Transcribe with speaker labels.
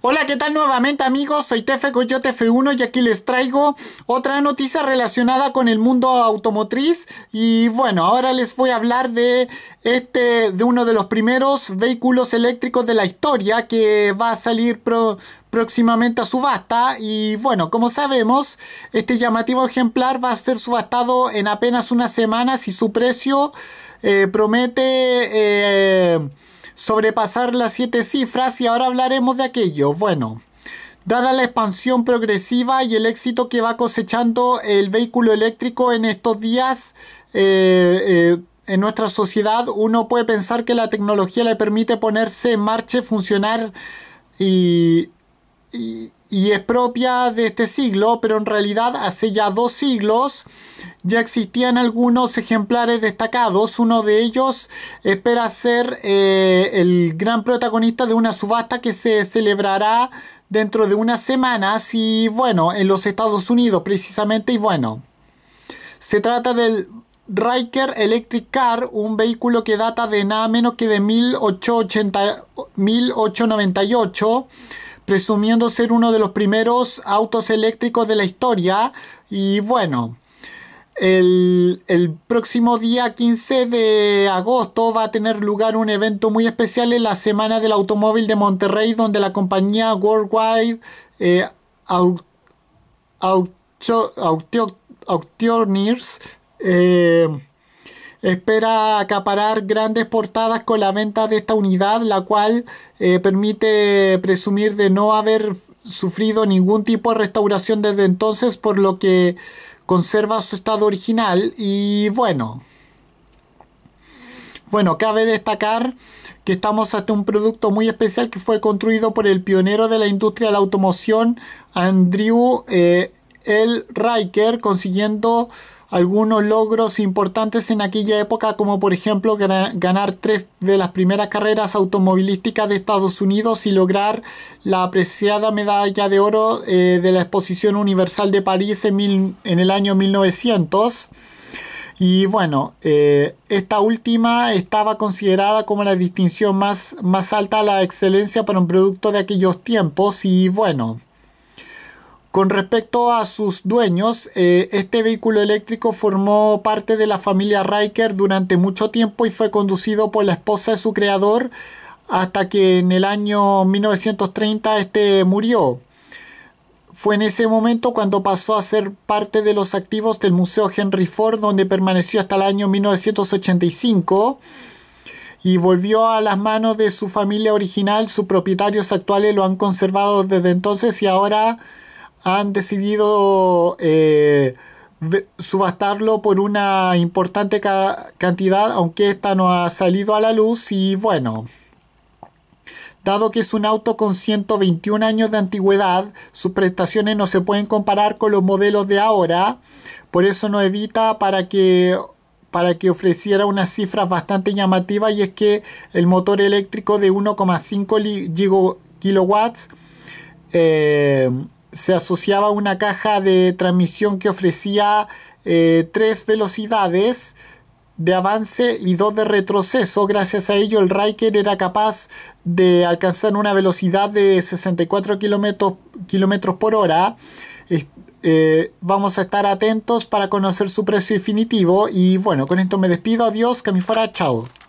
Speaker 1: Hola, ¿qué tal nuevamente amigos? Soy Tefe Coyote F1 y aquí les traigo otra noticia relacionada con el mundo automotriz. Y bueno, ahora les voy a hablar de este, de uno de los primeros vehículos eléctricos de la historia que va a salir próximamente a subasta. Y bueno, como sabemos, este llamativo ejemplar va a ser subastado en apenas unas semanas y su precio eh, promete... Eh, sobrepasar las siete cifras y ahora hablaremos de aquello. Bueno, dada la expansión progresiva y el éxito que va cosechando el vehículo eléctrico en estos días, eh, eh, en nuestra sociedad uno puede pensar que la tecnología le permite ponerse en marcha, funcionar y y es propia de este siglo, pero en realidad hace ya dos siglos ya existían algunos ejemplares destacados. Uno de ellos espera ser eh, el gran protagonista de una subasta que se celebrará dentro de unas semanas y bueno, en los Estados Unidos precisamente y bueno. Se trata del Riker Electric Car, un vehículo que data de nada menos que de 1898 Resumiendo ser uno de los primeros autos eléctricos de la historia. Y bueno, el, próximo día 15 de agosto va a tener lugar un evento muy especial en la Semana del Automóvil de Monterrey, donde la compañía Worldwide eh, Auctioneers espera acaparar grandes portadas con la venta de esta unidad, la cual eh, permite presumir de no haber sufrido ningún tipo de restauración desde entonces, por lo que conserva su estado original y bueno. Bueno, cabe destacar que estamos ante un producto muy especial que fue construido por el pionero de la industria de la automoción, Andrew eh, el Riker consiguiendo algunos logros importantes en aquella época, como por ejemplo ganar tres de las primeras carreras automovilísticas de Estados Unidos y lograr la apreciada medalla de oro eh, de la Exposición Universal de París en, el año 1900. Y bueno, eh, esta última estaba considerada como la distinción más, más alta a la excelencia para un producto de aquellos tiempos y bueno, con respecto a sus dueños, eh, este vehículo eléctrico formó parte de la familia Riker durante mucho tiempo y fue conducido por la esposa de su creador hasta que en el año 1930 este murió. Fue en ese momento cuando pasó a ser parte de los activos del Museo Henry Ford, donde permaneció hasta el año 1985 y volvió a las manos de su familia original. Sus propietarios actuales lo han conservado desde entonces y ahora han decidido eh, subastarlo por una importante cantidad, aunque esta no ha salido a la luz y bueno. Dado que es un auto con 121 años de antigüedad, sus prestaciones no se pueden comparar con los modelos de ahora, por eso no evita para que para que ofreciera unas cifras bastante llamativas y es que el motor eléctrico de 1,5 kilowatts eh, se asociaba a una caja de transmisión que ofrecía eh, tres velocidades de avance y dos de retroceso. Gracias a ello, el Riker era capaz de alcanzar una velocidad de 64 kilómetros por hora. Eh, vamos a estar atentos para conocer su precio definitivo. Y bueno, con esto me despido. Adiós, que chao.